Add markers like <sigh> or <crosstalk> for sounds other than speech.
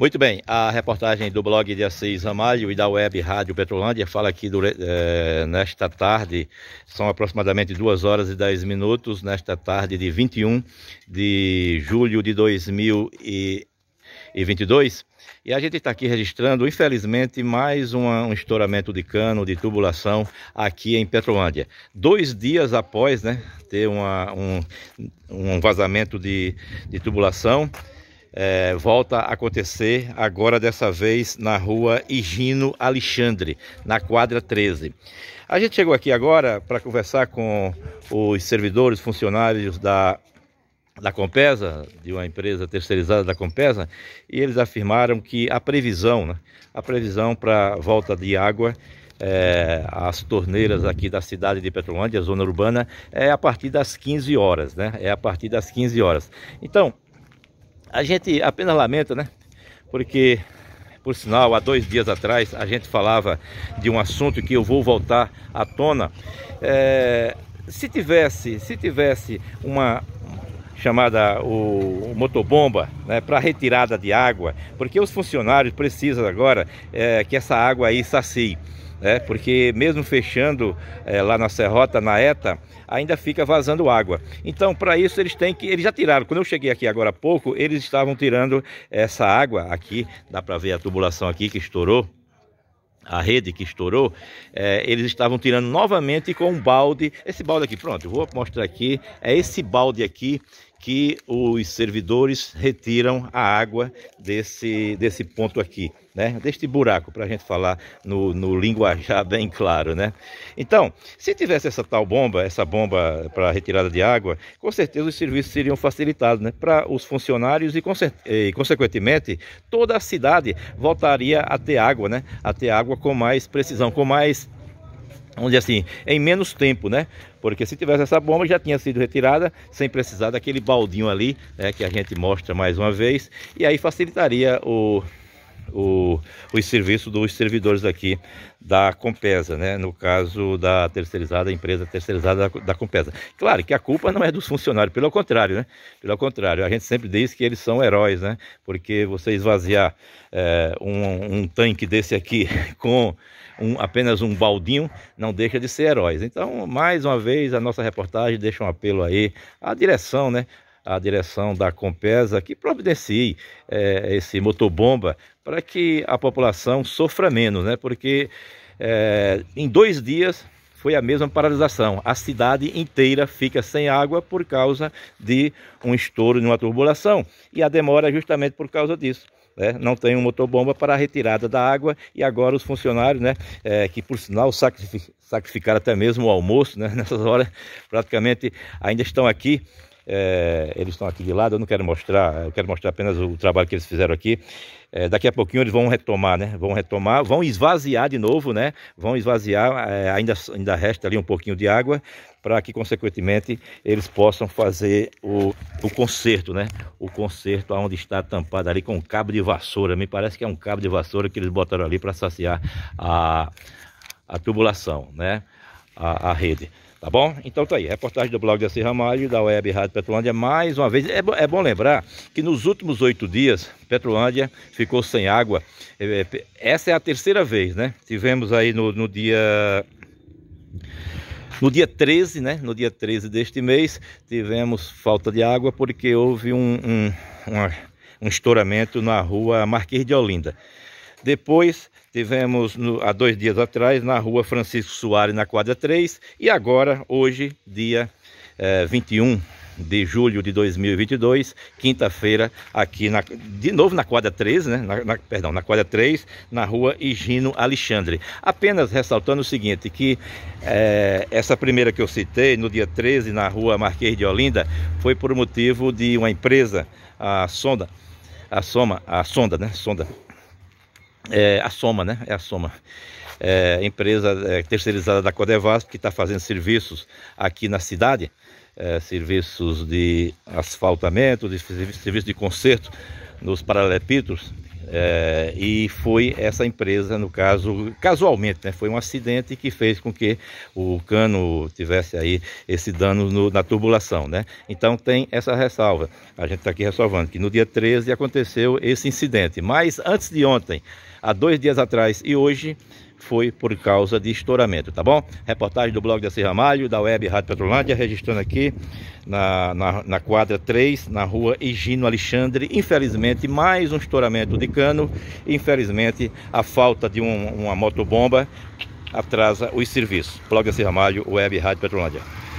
Muito bem, a reportagem do blog de Assis Ramalho e da web Rádio Petrolândia fala aqui do, é, eh, nesta tarde, são aproximadamente 2 horas e 10 minutos, nesta tarde de 21 de julho de 2022. E a gente está aqui registrando, infelizmente, mais uma, um estouramento de cano, de tubulação aqui em Petrolândia. Dois dias após né, ter uma, um, um vazamento de, de tubulação, é, volta a acontecer, agora dessa vez na rua Higino Alexandre, na quadra 13. A gente chegou aqui agora para conversar com os servidores, funcionários da, da Compesa, de uma empresa terceirizada da Compesa, e eles afirmaram que a previsão, né, a previsão para volta de água é, as torneiras aqui da cidade de Petrolândia, zona urbana, é a partir das 15 horas, né? É a partir das 15 horas. Então, a gente apenas lamenta, né? Porque, por sinal, há dois dias atrás a gente falava de um assunto que eu vou voltar à tona. É, se tivesse, se tivesse uma chamada o, o motobomba né, para retirada de água, porque os funcionários precisam agora é, que essa água aí sacie né? Porque mesmo fechando é, lá na Serrota, na ETA, ainda fica vazando água. Então, para isso eles têm que, eles já tiraram. Quando eu cheguei aqui agora há pouco, eles estavam tirando essa água aqui. Dá para ver a tubulação aqui que estourou a rede que estourou, é, eles estavam tirando novamente com um balde. Esse balde aqui, pronto, vou mostrar aqui. É esse balde aqui que os servidores retiram a água desse, desse ponto aqui, né? Deste buraco, para a gente falar no, no linguajar bem claro, né? Então, se tivesse essa tal bomba, essa bomba para retirada de água, com certeza os serviços seriam facilitados, né? Para os funcionários e, e, consequentemente, toda a cidade voltaria a ter água, né? A ter água com mais precisão, com mais vamos dizer assim, em menos tempo, né? Porque se tivesse essa bomba já tinha sido retirada sem precisar daquele baldinho ali, né, que a gente mostra mais uma vez, e aí facilitaria o o, os serviços dos servidores aqui da Compesa, né? no caso da terceirizada, empresa terceirizada da, da Compesa. Claro que a culpa não é dos funcionários, pelo contrário, né? Pelo contrário, a gente sempre diz que eles são heróis, né? Porque você esvaziar é, um, um, tanque desse aqui <laughs> com um, apenas um baldinho não deixa de ser heróis. Então, mais uma vez, a nossa reportagem deixa um apelo aí à direção, né? a direção da Compesa que providencie é, esse motobomba para que a população sofra menos, né? Porque é, em dois dias foi a mesma paralisação. A cidade inteira fica sem água por causa de um estouro de uma turbulação. E a demora é justamente por causa disso. Né? Não tem um motobomba para a retirada da água e agora os funcionários, né, é, que por sinal sacrificaram até mesmo o almoço né, <laughs> nessas horas, praticamente ainda estão aqui é, eles estão aqui de lado, eu não quero mostrar, eu quero mostrar apenas o trabalho que eles fizeram aqui. É, daqui a pouquinho eles vão retomar, né? Vão retomar, vão esvaziar de novo, né? Vão esvaziar, é, ainda, ainda resta ali um pouquinho de água para que, consequentemente, eles possam fazer o, o conserto, né? O conserto aonde está tampado ali com um cabo de vassoura. Me parece que é um cabo de vassoura que eles botaram ali para saciar a, a tubulação, né? a, a rede. Tá bom? Então tá aí, reportagem do blog da Serra Ramalho, da web Rádio Petrolândia, mais uma vez, é, é bom lembrar que nos últimos oito dias, Petrolândia ficou sem água, é, é, essa é a terceira vez, né? Tivemos aí no, no dia... No dia 13, né? No dia 13 deste mês, tivemos falta de água porque houve um, um, um, um estouramento na rua Marquês de Olinda. Depois tivemos no, há dois dias atrás na rua Francisco Soares, na quadra 3. E agora, hoje, dia é, eh, 21 de julho de 2022, quinta-feira, aqui na, de novo na quadra 3, né? Na, na, perdão, na quadra 3, na rua Higino Alexandre. Apenas ressaltando o seguinte, que é, essa primeira que eu citei, no dia 13, na rua Marquês de Olinda, foi por motivo de uma empresa, a Sonda, a Soma, a Sonda, né? Sonda, é a soma, né? É a soma. É, empresa é, terceirizada da Codevasp que está fazendo serviços aqui na cidade, é, serviços de asfaltamento, de serviço de conserto nos paralelepípedos é, e foi essa empresa, no caso, casualmente, né, foi um acidente que fez com que o cano tivesse aí esse dano no, na tubulação, né? Então tem essa ressalva. A gente está aqui ressalvando que no dia 13 aconteceu esse incidente, mas antes de ontem, há dois dias atrás e hoje, foi por causa de estouramento, tá bom? Reportagem do blog da Serra Malho, da web Rádio Petrolândia, registrando aqui na, na, na quadra 3, na rua Higino Alexandre. Infelizmente, mais um estouramento de cano. Infelizmente, a falta de um, uma motobomba atrasa os serviços. Blog da Serra Malho, web Rádio Petrolândia.